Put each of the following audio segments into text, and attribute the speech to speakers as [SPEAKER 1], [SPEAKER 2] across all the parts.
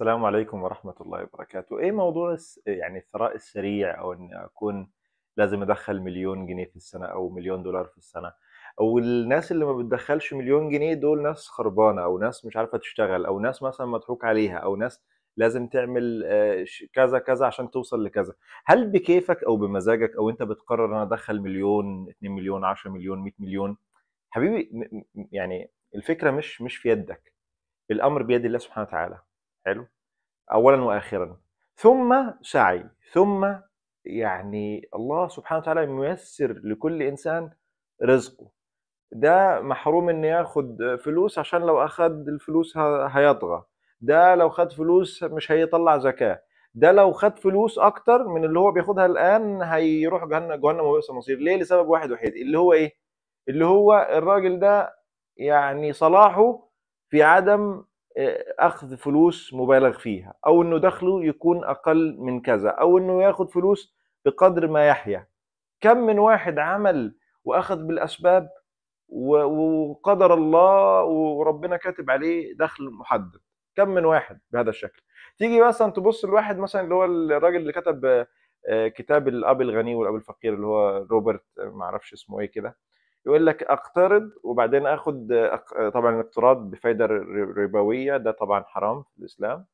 [SPEAKER 1] السلام عليكم ورحمة الله وبركاته ايه موضوع يعني الثراء السريع او ان اكون لازم ادخل مليون جنيه في السنة او مليون دولار في السنة او الناس اللي ما بتدخلش مليون جنيه دول ناس خربانة او ناس مش عارفة تشتغل او ناس مثلا مضحوك عليها او ناس لازم تعمل آه، كذا كذا عشان توصل لكذا هل بكيفك او بمزاجك او انت بتقرر انا ادخل مليون 2 مليون 10 مليون 100 مليون حبيبي يعني الفكرة مش مش في يدك الامر بيد الله سبحانه وتعالى حلو اولا واخرا ثم سعي ثم يعني الله سبحانه وتعالى ميسر لكل انسان رزقه ده محروم ان ياخد فلوس عشان لو اخد الفلوس هيطغى ده لو خد فلوس مش هيطلع زكاه ده لو خد فلوس اكتر من اللي هو بياخدها الان هيروح جهنم جهنم وبئس المصير ليه لسبب واحد وحيد اللي هو ايه اللي هو الراجل ده يعني صلاحه في عدم اخذ فلوس مبالغ فيها او انه دخله يكون اقل من كذا او انه ياخد فلوس بقدر ما يحيا كم من واحد عمل واخذ بالاسباب وقدر الله وربنا كاتب عليه دخل محدد كم من واحد بهذا الشكل تيجي مثلا تبص لواحد مثلا اللي هو الراجل اللي كتب آه، كتاب الاب الغني والاب الفقير اللي هو روبرت آه، معرفش اسمه ايه كده يقول لك اقترض وبعدين اخد طبعا الاقتراض بفايده ربويه ده طبعا حرام في الاسلام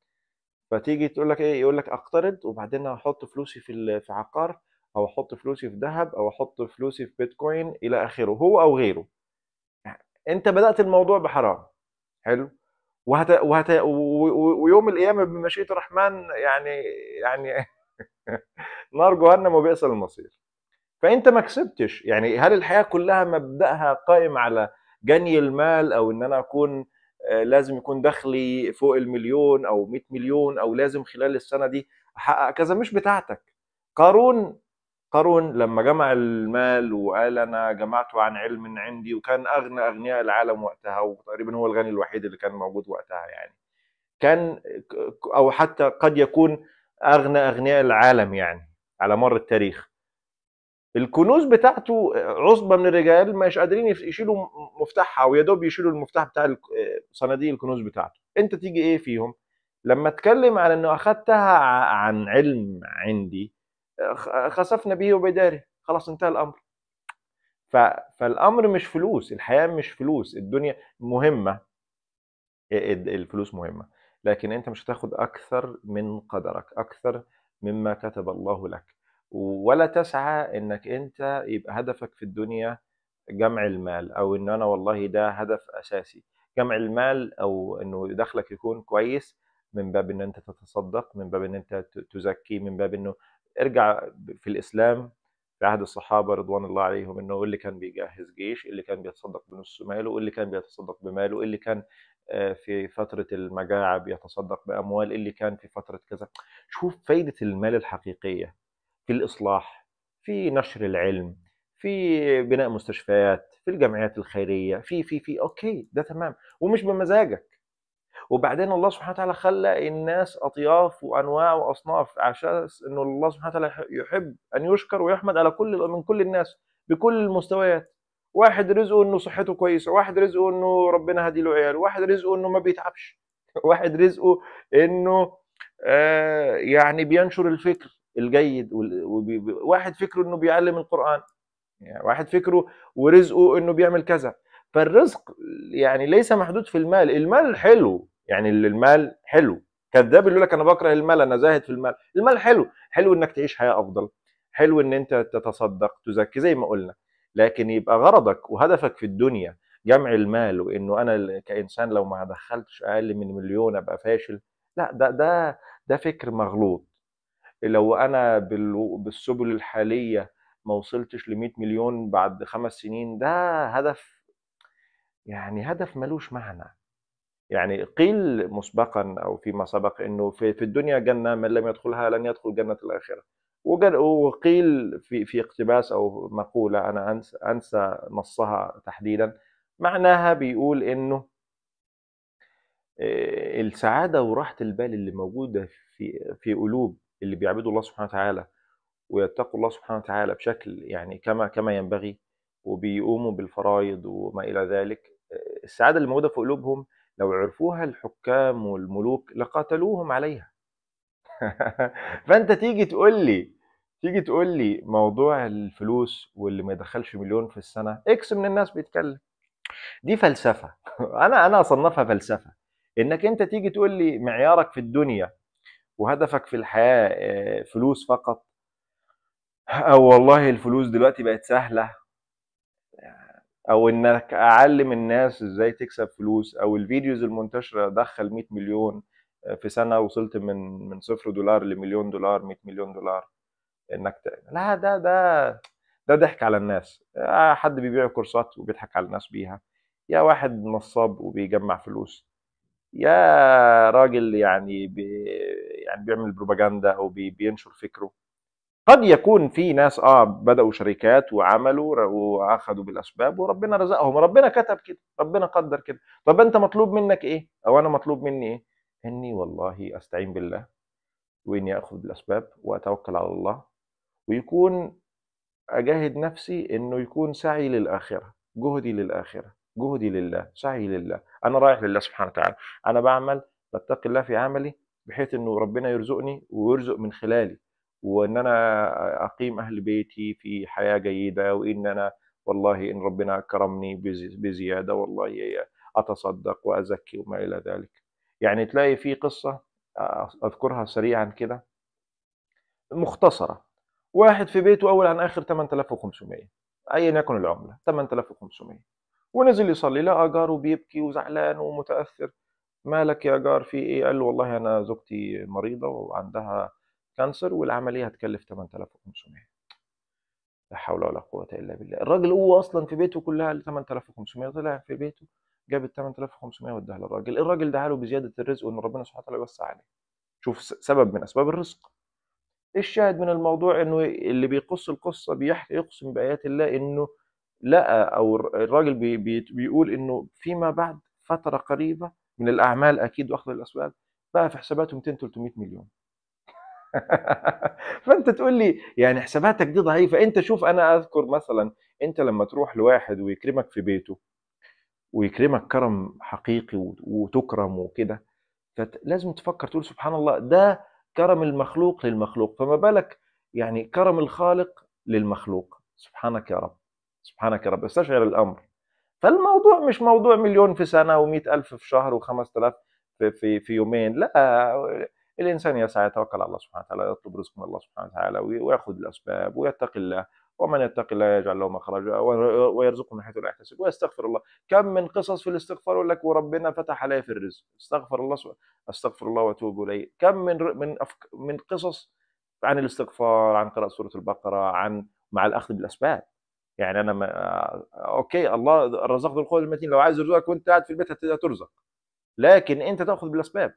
[SPEAKER 1] فتيجي تقول لك ايه يقول لك اقترض وبعدين احط فلوسي في في عقار او احط فلوسي في ذهب او احط فلوسي في بيتكوين الى اخره هو او غيره انت بدات الموضوع بحرام حلو وهت... وهت... ويوم القيامه بمشيئه الرحمن يعني يعني نار جهنم وبئس المصير فانت ما كسبتش يعني هل الحياه كلها مبداها قائم على جني المال او ان انا اكون آه، لازم يكون دخلي فوق المليون او 100 مليون او لازم خلال السنه دي احقق كذا مش بتاعتك قارون قارون لما جمع المال وقال انا جمعته عن علم عندي وكان اغنى اغنياء العالم وقتها وتقريبا هو الغني الوحيد اللي كان موجود وقتها يعني كان او حتى قد يكون اغنى اغنياء العالم يعني على مر التاريخ الكنوز بتاعته عصبه من الرجال مش قادرين يشيلوا مفتاحها ويا دوب يشيلوا المفتاح بتاع صناديق الكنوز بتاعته انت تيجي ايه فيهم لما اتكلم على انه اخذتها عن علم عندي خسفنا بيه وبداري خلاص انتهى الامر فالامر مش فلوس الحياه مش فلوس الدنيا مهمه الفلوس مهمه لكن انت مش هتاخد اكثر من قدرك اكثر مما كتب الله لك ولا تسعى انك انت يبقى هدفك في الدنيا جمع المال او ان انا والله ده هدف اساسي جمع المال او انه دخلك يكون كويس من باب ان انت تتصدق من باب ان انت تزكي من باب انه ارجع في الاسلام في عهد الصحابه رضوان الله عليهم انه اللي كان بيجهز جيش اللي كان بيتصدق بنص ماله اللي كان بيتصدق بماله اللي كان آه، في فترة المجاعة بيتصدق بأموال اللي كان في فترة كذا شوف فايدة المال الحقيقية في الإصلاح في نشر العلم في بناء مستشفيات في الجمعيات الخيرية في في في أوكي ده تمام ومش بمزاجك وبعدين الله سبحانه وتعالى خلى الناس أطياف وأنواع وأصناف عشان إنه الله سبحانه وتعالى يحب أن يشكر ويحمد على كل من كل الناس بكل المستويات واحد رزقه إنه صحته كويسة واحد رزقه إنه ربنا هدي له عيال واحد رزقه إنه ما بيتعبش واحد رزقه إنه آه يعني بينشر الفكر الجيد واحد فكره انه بيعلم القران يعني واحد فكره ورزقه انه بيعمل كذا فالرزق يعني ليس محدود في المال المال حلو يعني المال حلو كذاب يقول لك انا بكره المال انا زاهد في المال المال حلو حلو انك تعيش حياه افضل حلو ان انت تتصدق تزكي زي ما قلنا لكن يبقى غرضك وهدفك في الدنيا جمع المال وانه انا كانسان لو ما دخلتش اقل من مليون ابقى فاشل لا ده ده ده فكر مغلوط لو انا بالسبل الحاليه ما وصلتش ل 100 مليون بعد خمس سنين ده هدف يعني هدف ملوش معنى يعني قيل مسبقا او فيما سبق انه في, الدنيا جنه من لم يدخلها لن يدخل جنه الاخره وقيل في في اقتباس او مقوله انا انسى, أنسى نصها تحديدا معناها بيقول انه آه، السعاده وراحه البال اللي موجوده في في قلوب اللي بيعبدوا الله سبحانه وتعالى ويتقوا الله سبحانه وتعالى بشكل يعني كما كما ينبغي وبيقوموا بالفرائض وما الى ذلك السعاده اللي موجوده في قلوبهم لو عرفوها الحكام والملوك لقاتلوهم عليها فانت تيجي تقول لي تيجي تقول لي موضوع الفلوس واللي ما يدخلش مليون في السنه اكس من الناس بيتكلم دي فلسفه انا انا اصنفها فلسفه انك انت تيجي تقول لي معيارك في الدنيا وهدفك في الحياه فلوس فقط او والله الفلوس دلوقتي بقت سهله او انك اعلم الناس ازاي تكسب فلوس او الفيديوز المنتشره دخل 100 مليون آه، في سنه وصلت من من صفر دولار لمليون دولار 100 مليون دولار انك لا ده ده ده ضحك على الناس آه، حد بيبيع كورسات وبيضحك على الناس بيها يا واحد نصاب وبيجمع فلوس يا راجل يعني بي يعني بيعمل بروباجندا او بي بينشر فكره قد يكون في ناس اه بداوا شركات وعملوا واخذوا بالاسباب وربنا رزقهم ربنا كتب كده ربنا قدر كده طب انت مطلوب منك ايه او انا مطلوب مني ايه اني والله استعين بالله واني اخذ بالاسباب واتوكل على الله ويكون اجاهد نفسي انه يكون سعي للاخره جهدي للاخره جهدي لله سعي لله انا رايح لله سبحانه وتعالى انا بعمل بتقي الله في عملي بحيث انه ربنا يرزقني ويرزق من خلالي وان انا اقيم اهل بيتي في حياه جيده وان انا والله ان ربنا كرمني بزياده والله اتصدق وازكي وما الى ذلك يعني تلاقي في قصه اذكرها سريعا كده مختصره واحد في بيته اول عن اخر 8500 ايا يكن العمله 8500 ونزل يصلي لقى جاره بيبكي وزعلان ومتاثر مالك يا جار في ايه قال له والله انا زوجتي مريضه وعندها كانسر والعمليه هتكلف 8500 لا حول ولا قوه الا بالله الراجل هو اصلا في بيته كلها 8500 طلع في بيته جاب ال 8500 واداها للراجل الراجل دعا له بزياده الرزق وان ربنا سبحانه وتعالى يوسع عليه شوف سبب من اسباب الرزق الشاهد من الموضوع انه اللي بيقص القصه بيحكي يقسم بايات الله انه لقى او الراجل بيقول انه فيما بعد فتره قريبه من الاعمال اكيد واخذ الاسباب بقى في حساباته 200 300 مليون فانت تقول لي يعني حساباتك دي ضعيفه انت شوف انا اذكر مثلا انت لما تروح لواحد ويكرمك في بيته ويكرمك كرم حقيقي وتكرم وكده فلازم تفكر تقول سبحان الله ده كرم المخلوق للمخلوق فما بالك يعني كرم الخالق للمخلوق سبحانك يا رب سبحانك يا رب استشعر الأمر فالموضوع مش موضوع مليون في سنة و ألف في شهر و5000 في, في, في يومين لا الإنسان يسعى يتوكل على الله سبحانه وتعالى يطلب رزق من الله سبحانه وتعالى ويأخذ الأسباب ويتقي الله ومن يتق الله يجعل له مخرجا ويرزقه من حيث لا يحتسب ويستغفر الله كم من قصص في الاستغفار يقول لك وربنا فتح علي في الرزق استغفر الله استغفر الله واتوب اليه كم من من من قصص عن الاستغفار عن قراءه سوره البقره عن مع الاخذ بالاسباب يعني انا ما آه، اوكي الله رزق ذو القوه المتين لو عايز يرزقك وانت قاعد في البيت هترزق لكن انت تاخذ بالاسباب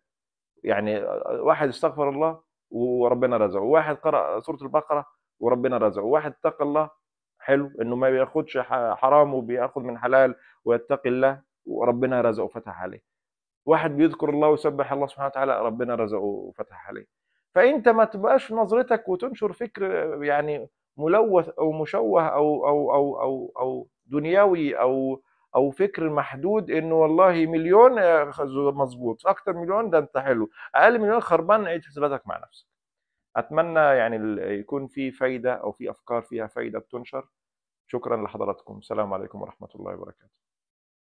[SPEAKER 1] يعني آه، واحد استغفر الله وربنا رزقه واحد قرأ سورة البقرة وربنا رزقه واحد اتقى الله حلو انه ما بياخدش حرام وبياخد من حلال ويتقي الله وربنا رزقه وفتح عليه واحد بيذكر الله ويسبح الله سبحانه وتعالى ربنا رزقه وفتح عليه فانت ما تبقاش نظرتك وتنشر فكر يعني ملوث او مشوه او او او او او دنيوي او او فكر محدود انه والله مليون آه، مظبوط اكتر مليون ده انت حلو اقل مليون خربان عيد حساباتك مع نفسك اتمنى يعني يكون في فايده او في افكار فيها فايده بتنشر شكرا لحضراتكم السلام عليكم ورحمه الله وبركاته